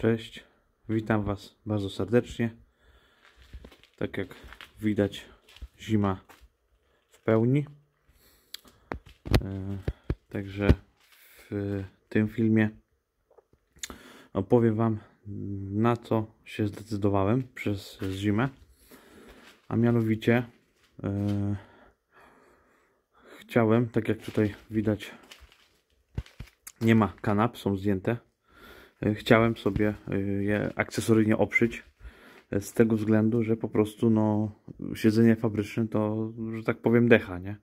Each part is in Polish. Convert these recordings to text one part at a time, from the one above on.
Cześć, witam Was bardzo serdecznie. Tak jak widać, zima w pełni. E, także w tym filmie opowiem Wam, na co się zdecydowałem przez zimę. A mianowicie e, chciałem, tak jak tutaj widać, nie ma kanap, są zdjęte Y, chciałem sobie y, je akcesoryjnie oprzyć y, z tego względu, że po prostu no, siedzenie fabryczne to, że tak powiem, decha, nie?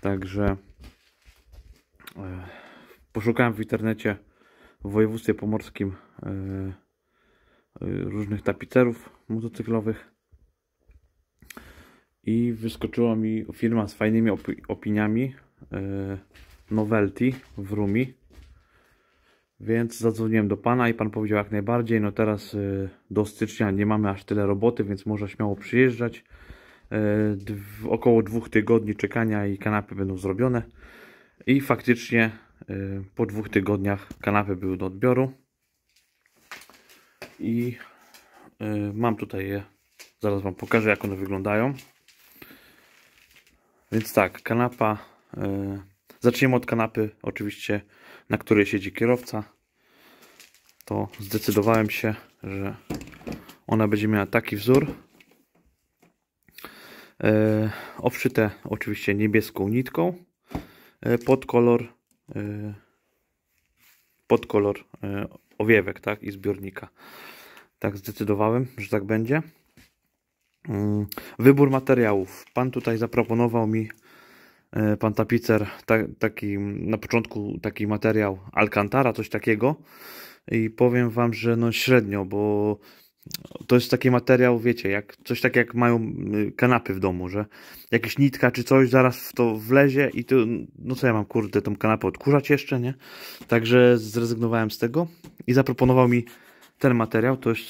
Także poszukałem w internecie w województwie pomorskim różnych tapicerów motocyklowych i wyskoczyła mi firma z fajnymi opiniami Novelty w Rumi więc zadzwoniłem do pana i pan powiedział jak najbardziej, no teraz y, do stycznia nie mamy aż tyle roboty, więc można śmiało przyjeżdżać. Y, około dwóch tygodni czekania i kanapy będą zrobione. I faktycznie y, po dwóch tygodniach kanapy były do odbioru. I mam tutaj je, zaraz wam pokażę jak one wyglądają. Więc tak, kanapa, zaczniemy od kanapy oczywiście na której siedzi kierowca, to zdecydowałem się, że ona będzie miała taki wzór. E, obszyte oczywiście niebieską nitką e, pod kolor e, pod kolor e, owiewek tak, i zbiornika. Tak zdecydowałem, że tak będzie. Mm, wybór materiałów. Pan tutaj zaproponował mi E, pan Tapicer ta, taki, na początku taki materiał Alcantara, coś takiego i powiem wam, że no średnio, bo to jest taki materiał, wiecie, jak coś tak jak mają y, kanapy w domu, że jakaś nitka czy coś zaraz w to wlezie i to, no co ja mam, kurde, tą kanapę odkurzać jeszcze, nie? Także zrezygnowałem z tego i zaproponował mi ten materiał, to jest,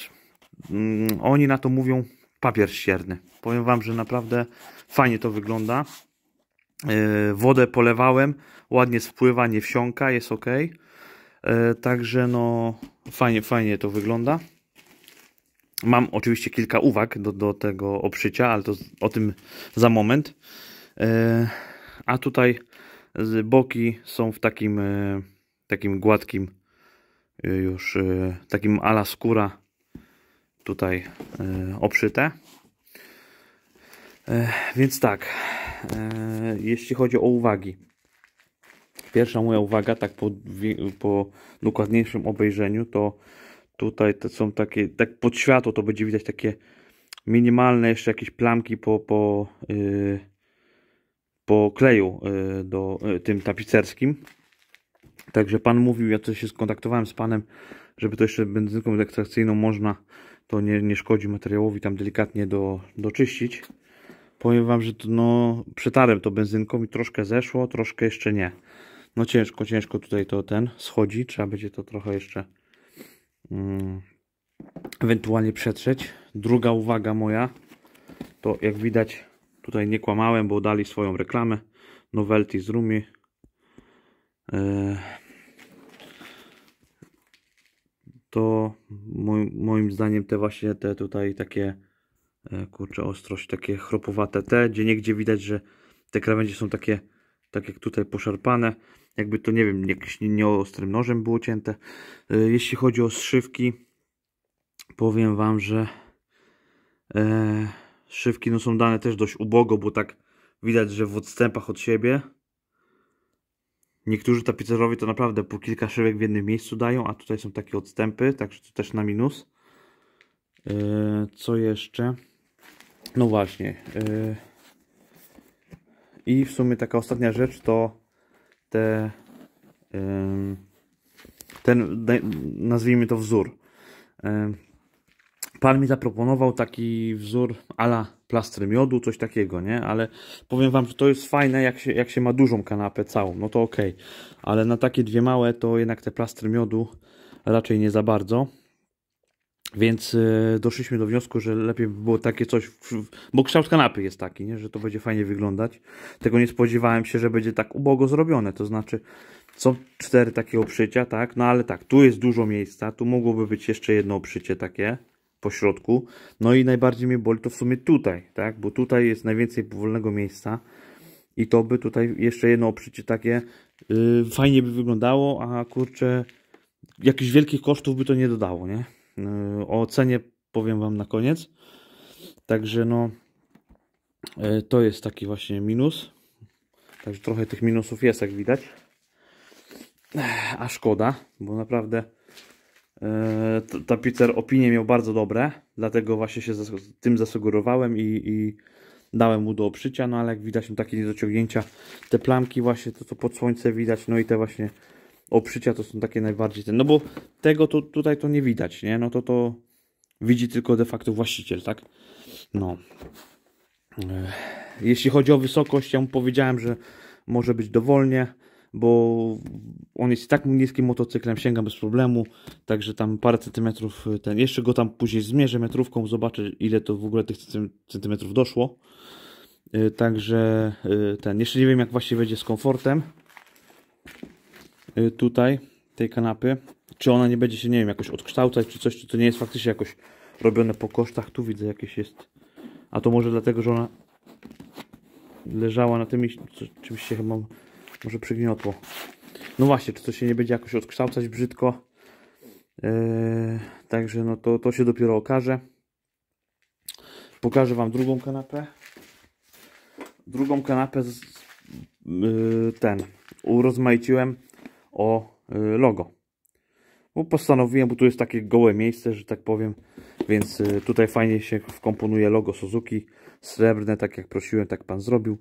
mm, oni na to mówią papier ścierny. Powiem wam, że naprawdę fajnie to wygląda. E, wodę polewałem, ładnie spływa, nie wsiąka, jest ok. E, także no fajnie, fajnie to wygląda. Mam oczywiście kilka uwag do, do tego obszycia, ale to o tym za moment. E, a tutaj boki są w takim, takim gładkim już takim ala skóra tutaj obszyte. E, więc tak, e, jeśli chodzi o uwagi. Pierwsza moja uwaga, tak po, po dokładniejszym obejrzeniu, to tutaj to są takie, tak pod światło to będzie widać takie minimalne jeszcze jakieś plamki po, po, yy, po kleju yy, do, yy, tym tapicerskim. Także pan mówił, ja coś się skontaktowałem z panem, żeby to jeszcze benzynką ekstrakcyjną można, to nie, nie szkodzi materiałowi, tam delikatnie do, doczyścić powiem Wam, że to, no, przetarłem to benzynką i troszkę zeszło, troszkę jeszcze nie. No ciężko, ciężko tutaj to ten schodzi, trzeba będzie to trochę jeszcze um, ewentualnie przetrzeć. Druga uwaga moja, to jak widać tutaj nie kłamałem, bo dali swoją reklamę, Novelty z Rumi. E, to moim, moim zdaniem te właśnie te tutaj takie E, kurczę, ostrość, takie chropowate te, gdzie niegdzie widać, że te krawędzie są takie, tak jak tutaj poszarpane, jakby to, nie wiem, jakimś nieostrym nożem było cięte. E, jeśli chodzi o szywki, powiem Wam, że e, szywki no, są dane też dość ubogo, bo tak widać, że w odstępach od siebie. Niektórzy tapicerowie to naprawdę po kilka szywek w jednym miejscu dają, a tutaj są takie odstępy, także to też na minus. E, co jeszcze? No właśnie. Y, I w sumie taka ostatnia rzecz to te y, ten, nazwijmy to wzór. Y, pan mi zaproponował taki wzór ala plastry miodu, coś takiego, nie? Ale powiem Wam, że to jest fajne, jak się, jak się ma dużą kanapę całą, no to ok. Ale na takie dwie małe to jednak te plastry miodu raczej nie za bardzo. Więc e, doszliśmy do wniosku, że lepiej by było takie coś, bo kształt kanapy jest taki, nie? że to będzie fajnie wyglądać. Tego nie spodziewałem się, że będzie tak ubogo zrobione, to znaczy są cztery takie obszycia, tak? No ale tak, tu jest dużo miejsca, tu mogłoby być jeszcze jedno obszycie takie po środku. No i najbardziej mnie boli to w sumie tutaj, tak? Bo tutaj jest najwięcej wolnego miejsca i to by tutaj jeszcze jedno obszycie takie yy, fajnie by wyglądało, a kurczę, jakichś wielkich kosztów by to nie dodało, nie? O ocenie powiem Wam na koniec. Także no, e, to jest taki właśnie minus. Także trochę tych minusów jest, jak widać. A szkoda, bo naprawdę e, tapicer opinie miał bardzo dobre, dlatego właśnie się tym zasugerowałem i, i, dałem mu do obszycia, no ale jak widać, no takie niedociągnięcia, te plamki właśnie, to co pod słońce widać, no i te właśnie obszycia to są takie najbardziej ten, no bo tego to, tutaj to nie widać, nie? No to to widzi tylko de facto właściciel, tak? No. Jeśli chodzi o wysokość, ja mu powiedziałem, że może być dowolnie, bo on jest tak niskim motocyklem, sięga bez problemu, także tam parę centymetrów y, ten, jeszcze go tam później zmierzę metrówką, zobaczę ile to w ogóle tych centymetrów doszło. Y, także y, ten, jeszcze nie wiem jak właśnie będzie z komfortem, Y, tutaj, tej kanapy. Czy ona nie będzie się, nie wiem, jakoś odkształcać, czy coś, czy to nie jest faktycznie jakoś robione po kosztach. Tu widzę jakieś jest. A to może dlatego, że ona leżała na tym i czymś się chyba może przygniotło. No właśnie, czy to się nie będzie jakoś odkształcać brzydko. E, także no to, to się dopiero okaże. Pokażę Wam drugą kanapę. Drugą kanapę z, yy, ten urozmaiciłem o y, logo. Bo postanowiłem, bo tu jest takie gołe miejsce, że tak powiem, więc y, tutaj fajnie się wkomponuje logo Suzuki srebrne, tak jak prosiłem, tak Pan zrobił.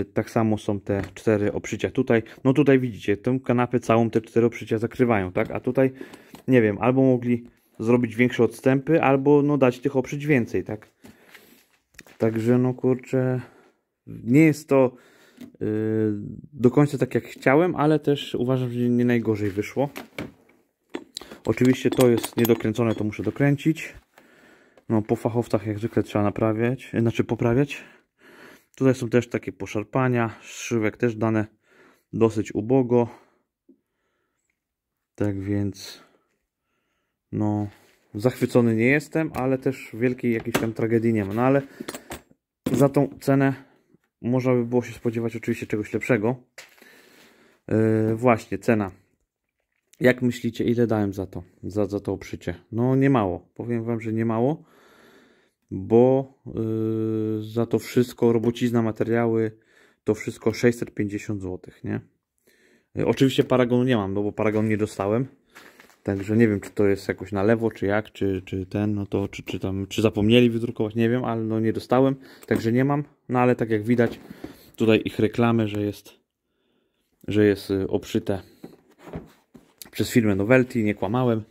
Y, tak samo są te cztery oprzycia tutaj. No tutaj widzicie, tę kanapę całą te cztery oprzycia zakrywają, tak? A tutaj, nie wiem, albo mogli zrobić większe odstępy, albo no dać tych oprzyć więcej, tak? Także no kurczę, nie jest to Y, do końca tak jak chciałem, ale też uważam, że nie najgorzej wyszło. Oczywiście to jest niedokręcone, to muszę dokręcić. No, po fachowcach jak zwykle trzeba naprawiać, y, znaczy poprawiać. Tutaj są też takie poszarpania, szywek też dane dosyć ubogo. Tak więc, no, zachwycony nie jestem, ale też wielkiej jakiejś tam tragedii nie ma. No ale za tą cenę można by było się spodziewać oczywiście czegoś lepszego. Yy, właśnie, cena. Jak myślicie, ile dałem za to? Za, za to obszycie? No nie mało. Powiem Wam, że nie mało, bo yy, za to wszystko, robocizna, materiały, to wszystko 650 zł, nie? E, oczywiście Paragonu nie mam, no bo Paragon nie dostałem. Także nie wiem, czy to jest jakoś na lewo, czy jak, czy, czy ten, no to, czy, czy tam, czy zapomnieli wydrukować, nie wiem, ale no nie dostałem, także nie mam. No ale tak jak widać, tutaj ich reklamy, że jest, że jest y, obszyte przez firmę Novelty, nie kłamałem.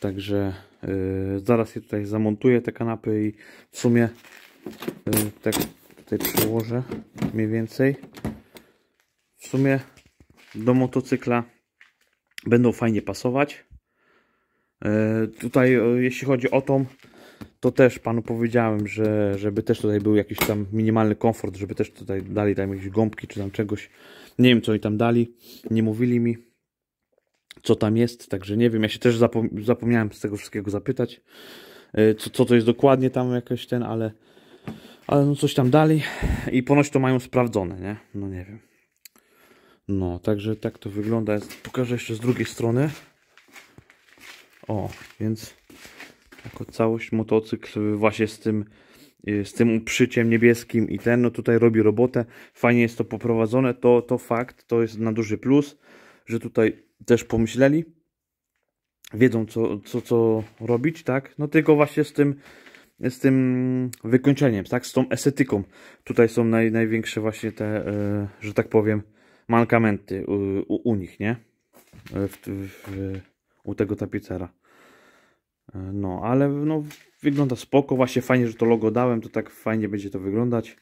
Także yy, zaraz je tutaj zamontuję, te kanapy i w sumie yy, tak tutaj przyłożę mniej więcej. W sumie do motocykla będą fajnie pasować. E, tutaj e, jeśli chodzi o tą, to też panu powiedziałem, że żeby też tutaj był jakiś tam minimalny komfort, żeby też tutaj dali tam jakieś gąbki czy tam czegoś. Nie wiem co i tam dali, nie mówili mi co tam jest, także nie wiem. Ja się też zapomniałem z tego wszystkiego zapytać, e, co, co to jest dokładnie tam jakoś ten, ale, ale no coś tam dali i ponoć to mają sprawdzone, nie? No nie wiem. No, także tak to wygląda. Pokażę jeszcze z drugiej strony. O, więc jako całość motocykl właśnie z tym y, z tym uprzyciem niebieskim i ten, no tutaj robi robotę. Fajnie jest to poprowadzone, to, to fakt, to jest na duży plus, że tutaj też pomyśleli. Wiedzą co, co, co robić, tak? No tylko właśnie z tym, z tym wykończeniem, tak? Z tą estetyką. Tutaj są naj, największe właśnie te, e, że tak powiem, mankamenty u, u, u nich, nie? Y, w, w, u tego tapicera. No, ale no, wygląda spoko, właśnie fajnie, że to logo dałem, to tak fajnie będzie to wyglądać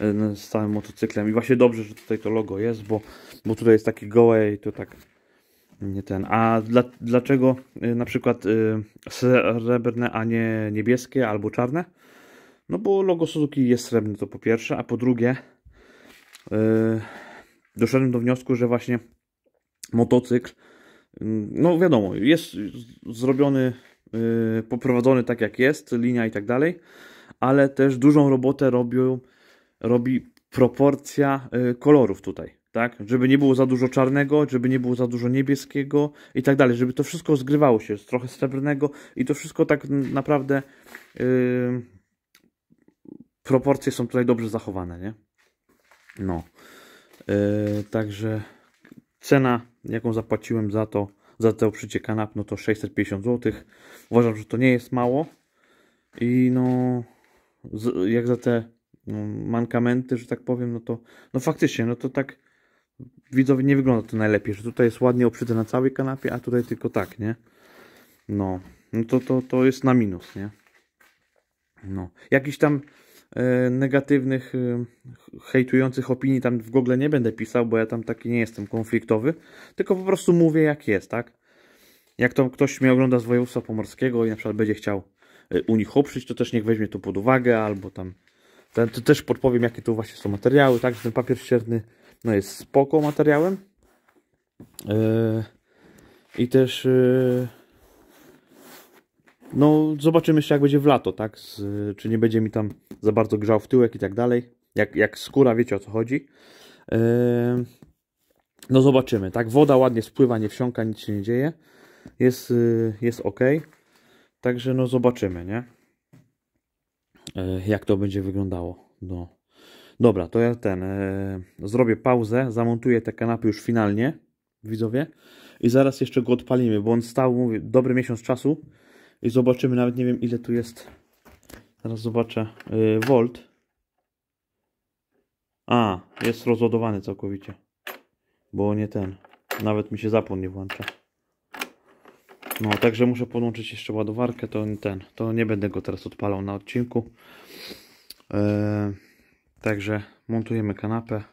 e, no, z całym motocyklem i właśnie dobrze, że tutaj to logo jest, bo, bo tutaj jest taki gołe i to tak nie ten. A dla, dlaczego e, na przykład e, srebrne, a nie niebieskie albo czarne? No bo logo Suzuki jest srebrne, to po pierwsze, a po drugie yy, doszedłem do wniosku, że właśnie motocykl, mm, no wiadomo, jest zrobiony Y, poprowadzony tak jak jest, linia i tak dalej, ale też dużą robotę robią, robi proporcja y, kolorów tutaj, tak? Żeby nie było za dużo czarnego, żeby nie było za dużo niebieskiego i tak dalej, żeby to wszystko zgrywało się, trochę srebrnego i to wszystko tak naprawdę yy, proporcje są tutaj dobrze zachowane, nie? No. Yy, także cena, jaką zapłaciłem za to, za to obszycie kanap, no to 650 zł. Uważam, że to nie jest mało. I no, jak za te no, mankamenty, że tak powiem, no to no faktycznie, no to tak widzowie nie wygląda to najlepiej, że tutaj jest ładnie obszyte na całej kanapie, a tutaj tylko tak, nie? No, no to, to, to jest na minus, nie? No, jakiś tam E, negatywnych, e, hejtujących opinii tam w Google nie będę pisał, bo ja tam taki nie jestem konfliktowy, tylko po prostu mówię jak jest, tak? Jak to ktoś mnie ogląda z województwa pomorskiego i na przykład będzie chciał e, u nich oprzeć, to też niech weźmie to pod uwagę, albo tam ten to też podpowiem, jakie tu właśnie są materiały, tak? Że ten papier ścierny no jest spoko materiałem. Yy, I też yy, no, zobaczymy jeszcze jak będzie w lato, tak? Z, czy nie będzie mi tam za bardzo grzał w tyłek i tak dalej. Jak, jak skóra, wiecie o co chodzi. Yy, no zobaczymy, tak? Woda ładnie spływa, nie wsiąka, nic się nie dzieje. Jest, yy, jest ok. Także no zobaczymy, nie? Yy, jak to będzie wyglądało. No. Dobra, to ja ten... E, zrobię pauzę, zamontuję te kanapy już finalnie, widzowie. I zaraz jeszcze go odpalimy, bo on stał, mówię, dobry miesiąc czasu i zobaczymy, nawet nie wiem ile tu jest, zaraz zobaczę, yy, volt. A, jest rozładowany całkowicie, bo nie ten, nawet mi się zapłon nie włącza. No, także muszę podłączyć jeszcze ładowarkę, to ten, to nie będę go teraz odpalał na odcinku. Yy, także montujemy kanapę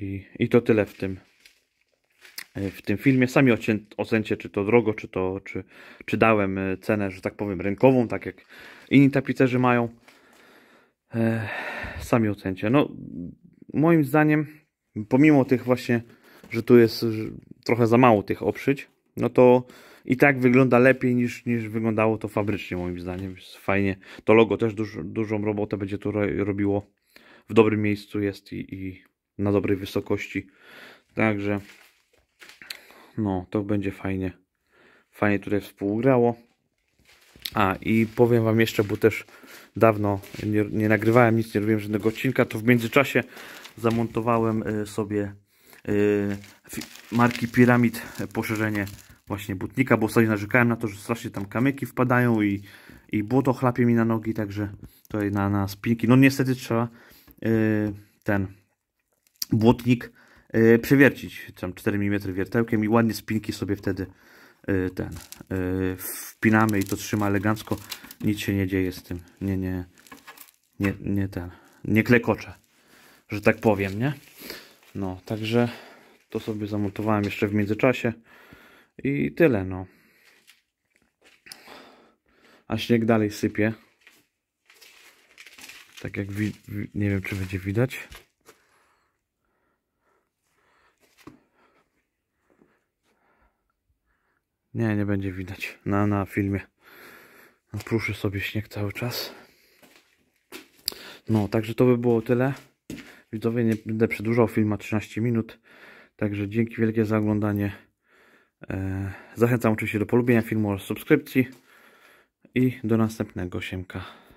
i, i to tyle w tym E, w tym filmie. Sami ocencie, czy to drogo, czy, to, czy, czy dałem e, cenę, że tak powiem, rynkową, tak jak inni tapicerzy mają. E, sami ocencie. No, moim zdaniem, pomimo tych właśnie, że tu jest trochę za mało tych obszyć, no to i tak wygląda lepiej niż, niż wyglądało to fabrycznie, moim zdaniem. Jest fajnie. To logo też duż, dużą robotę będzie tu robiło. W dobrym miejscu jest i, i na dobrej wysokości. Także no, to będzie fajnie. Fajnie tutaj współgrało. A i powiem Wam jeszcze, bo też dawno nie, nie nagrywałem nic, nie robiłem żadnego odcinka, to w międzyczasie zamontowałem y, sobie y, marki Pyramid y, poszerzenie właśnie butnika, bo ostatnio narzekałem na to, że strasznie tam kamyki wpadają i, i błoto chlapie mi na nogi, także tutaj na, na spinki. No niestety trzeba ten błotnik yy, przewiercić tam 4 mm wiertełkiem i ładnie spinki sobie wtedy yy, ten yy, wpinamy i to trzyma elegancko. Nic się nie dzieje z tym. Nie, nie, nie, nie ten. Nie klekocze, że tak powiem, nie? No, także to sobie zamontowałem jeszcze w międzyczasie i tyle, no. A śnieg dalej sypie. Tak jak, nie wiem czy będzie widać. Nie, nie będzie widać na, na filmie. Pruszy sobie śnieg cały czas. No, także to by było tyle. Widzowie, nie będę przedłużał filmu ma 13 minut. Także dzięki wielkie za oglądanie. E, zachęcam oczywiście do polubienia filmu oraz subskrypcji. I do następnego siemka.